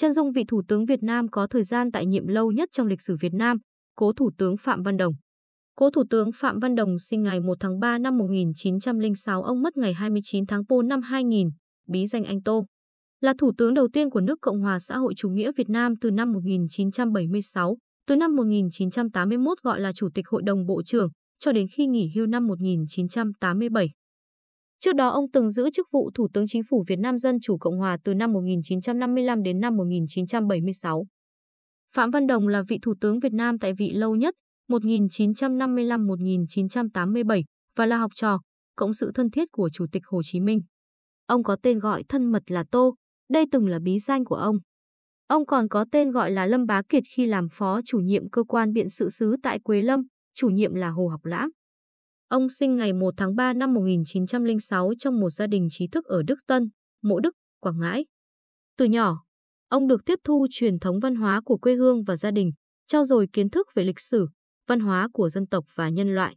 chân dung vị Thủ tướng Việt Nam có thời gian tại nhiệm lâu nhất trong lịch sử Việt Nam, cố Thủ tướng Phạm Văn Đồng. Cố Thủ tướng Phạm Văn Đồng sinh ngày 1 tháng 3 năm 1906, ông mất ngày 29 tháng 4 năm 2000, bí danh Anh Tô. Là Thủ tướng đầu tiên của nước Cộng hòa xã hội chủ nghĩa Việt Nam từ năm 1976, từ năm 1981 gọi là Chủ tịch Hội đồng Bộ trưởng, cho đến khi nghỉ hưu năm 1987. Trước đó ông từng giữ chức vụ Thủ tướng Chính phủ Việt Nam Dân chủ Cộng hòa từ năm 1955 đến năm 1976. Phạm Văn Đồng là vị Thủ tướng Việt Nam tại vị lâu nhất 1955-1987 và là học trò, cộng sự thân thiết của Chủ tịch Hồ Chí Minh. Ông có tên gọi thân mật là Tô, đây từng là bí danh của ông. Ông còn có tên gọi là Lâm Bá Kiệt khi làm phó chủ nhiệm cơ quan biện sự xứ tại Quế Lâm, chủ nhiệm là Hồ Học Lãm. Ông sinh ngày 1 tháng 3 năm 1906 trong một gia đình trí thức ở Đức Tân, Mộ Đức, Quảng Ngãi. Từ nhỏ, ông được tiếp thu truyền thống văn hóa của quê hương và gia đình, trao dồi kiến thức về lịch sử, văn hóa của dân tộc và nhân loại.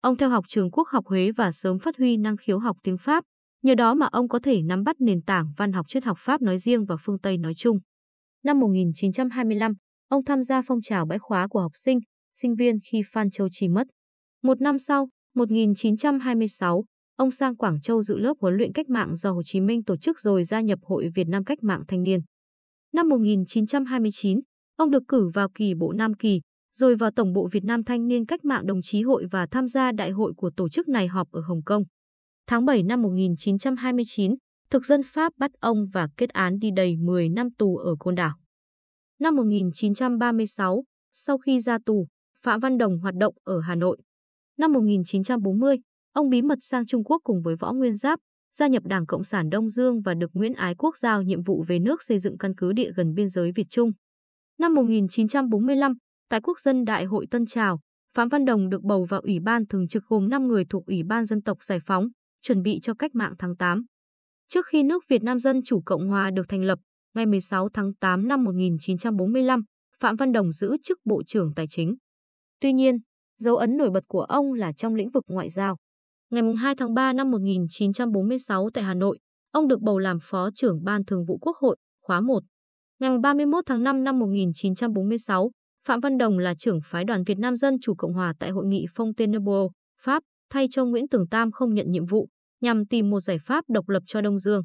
Ông theo học trường Quốc học Huế và sớm phát huy năng khiếu học tiếng Pháp, nhờ đó mà ông có thể nắm bắt nền tảng văn học triết học Pháp nói riêng và phương Tây nói chung. Năm 1925, ông tham gia phong trào bãi khóa của học sinh, sinh viên khi Phan Châu Trì mất. Một năm sau, 1926, ông sang Quảng Châu dự lớp huấn luyện cách mạng do Hồ Chí Minh tổ chức rồi gia nhập Hội Việt Nam Cách mạng Thanh niên. Năm 1929, ông được cử vào kỳ bộ Nam Kỳ, rồi vào Tổng bộ Việt Nam Thanh niên Cách mạng Đồng chí Hội và tham gia đại hội của tổ chức này họp ở Hồng Kông. Tháng 7 năm 1929, thực dân Pháp bắt ông và kết án đi đầy 10 năm tù ở Côn Đảo. Năm 1936, sau khi ra tù, Phạm Văn Đồng hoạt động ở Hà Nội. Năm 1940, ông bí mật sang Trung Quốc cùng với Võ Nguyên Giáp, gia nhập Đảng Cộng sản Đông Dương và được Nguyễn Ái Quốc giao nhiệm vụ về nước xây dựng căn cứ địa gần biên giới Việt Trung. Năm 1945, tại Quốc dân Đại hội Tân Trào, Phạm Văn Đồng được bầu vào Ủy ban Thường trực gồm 5 người thuộc Ủy ban Dân tộc Giải phóng, chuẩn bị cho cách mạng tháng 8. Trước khi nước Việt Nam Dân Chủ Cộng Hòa được thành lập, ngày 16 tháng 8 năm 1945, Phạm Văn Đồng giữ chức Bộ trưởng Tài chính. Tuy nhiên, Dấu ấn nổi bật của ông là trong lĩnh vực ngoại giao. Ngày 2 tháng 3 năm 1946 tại Hà Nội, ông được bầu làm Phó trưởng Ban Thường vụ Quốc hội, khóa 1. Ngày 31 tháng 5 năm 1946, Phạm Văn Đồng là trưởng phái đoàn Việt Nam Dân Chủ Cộng Hòa tại Hội nghị Fontainebleau, Pháp, thay cho Nguyễn Tường Tam không nhận nhiệm vụ, nhằm tìm một giải pháp độc lập cho Đông Dương.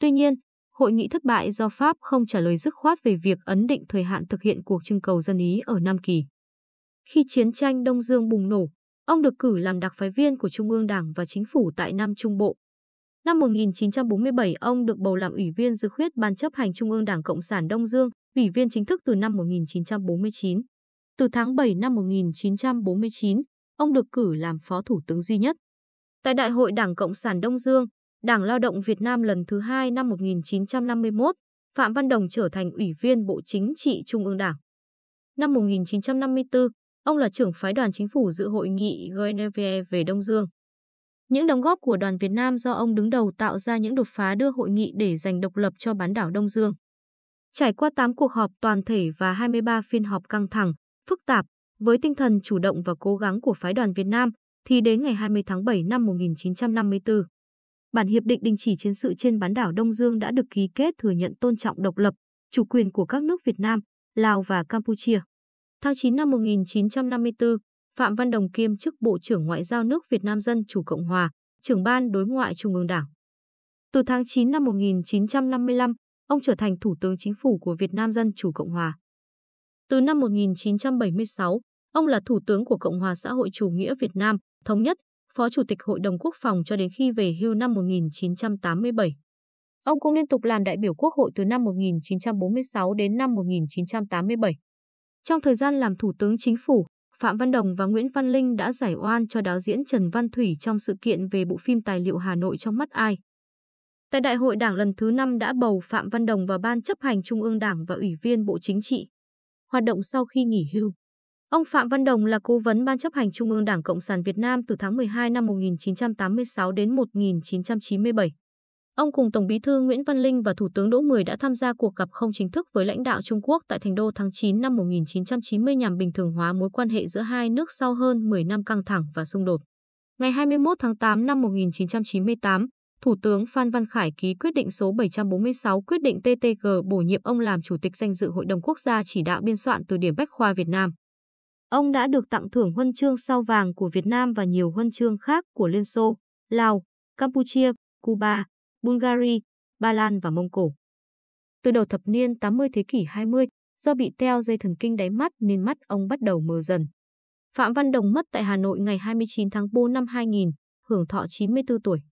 Tuy nhiên, hội nghị thất bại do Pháp không trả lời dứt khoát về việc ấn định thời hạn thực hiện cuộc trưng cầu dân ý ở Nam Kỳ. Khi chiến tranh Đông Dương bùng nổ, ông được cử làm đặc phái viên của Trung ương Đảng và Chính phủ tại Nam Trung Bộ. Năm 1947, ông được bầu làm Ủy viên dự khuyết Ban chấp hành Trung ương Đảng Cộng sản Đông Dương, Ủy viên chính thức từ năm 1949. Từ tháng 7 năm 1949, ông được cử làm Phó Thủ tướng duy nhất. Tại Đại hội Đảng Cộng sản Đông Dương, Đảng Lao động Việt Nam lần thứ hai năm 1951, Phạm Văn Đồng trở thành Ủy viên Bộ Chính trị Trung ương Đảng. Năm 1954, Ông là trưởng phái đoàn chính phủ dự hội nghị Geneva về Đông Dương. Những đóng góp của đoàn Việt Nam do ông đứng đầu tạo ra những đột phá đưa hội nghị để giành độc lập cho bán đảo Đông Dương. Trải qua 8 cuộc họp toàn thể và 23 phiên họp căng thẳng, phức tạp, với tinh thần chủ động và cố gắng của phái đoàn Việt Nam, thì đến ngày 20 tháng 7 năm 1954, bản hiệp định đình chỉ chiến sự trên bán đảo Đông Dương đã được ký kết thừa nhận tôn trọng độc lập, chủ quyền của các nước Việt Nam, Lào và Campuchia. Tháng 9 năm 1954, Phạm Văn Đồng kiêm chức Bộ trưởng Ngoại giao nước Việt Nam Dân Chủ Cộng Hòa, trưởng ban đối ngoại Trung ương Đảng. Từ tháng 9 năm 1955, ông trở thành Thủ tướng Chính phủ của Việt Nam Dân Chủ Cộng Hòa. Từ năm 1976, ông là Thủ tướng của Cộng hòa xã hội chủ nghĩa Việt Nam, Thống nhất, Phó Chủ tịch Hội đồng Quốc phòng cho đến khi về hưu năm 1987. Ông cũng liên tục làm đại biểu Quốc hội từ năm 1946 đến năm 1987. Trong thời gian làm Thủ tướng Chính phủ, Phạm Văn Đồng và Nguyễn Văn Linh đã giải oan cho đạo diễn Trần Văn Thủy trong sự kiện về bộ phim tài liệu Hà Nội trong mắt ai. Tại đại hội đảng lần thứ 5 đã bầu Phạm Văn Đồng vào Ban chấp hành Trung ương Đảng và Ủy viên Bộ Chính trị. Hoạt động sau khi nghỉ hưu. Ông Phạm Văn Đồng là cố vấn Ban chấp hành Trung ương Đảng Cộng sản Việt Nam từ tháng 12 năm 1986 đến 1997. Ông cùng Tổng bí thư Nguyễn Văn Linh và Thủ tướng Đỗ Mười đã tham gia cuộc gặp không chính thức với lãnh đạo Trung Quốc tại Thành Đô tháng 9 năm 1990 nhằm bình thường hóa mối quan hệ giữa hai nước sau hơn 10 năm căng thẳng và xung đột. Ngày 21 tháng 8 năm 1998, Thủ tướng Phan Văn Khải ký quyết định số 746 quyết định TTG bổ nhiệm ông làm chủ tịch danh dự Hội đồng Quốc gia chỉ đạo biên soạn từ điển Bách khoa Việt Nam. Ông đã được tặng thưởng huân chương sao vàng của Việt Nam và nhiều huân chương khác của Liên Xô, Lào, Campuchia, Cuba, Bulgari, Ba Lan và Mông Cổ. Từ đầu thập niên 80 thế kỷ 20, do bị teo dây thần kinh đáy mắt nên mắt ông bắt đầu mờ dần. Phạm Văn Đồng mất tại Hà Nội ngày 29 tháng 4 năm 2000, hưởng thọ 94 tuổi.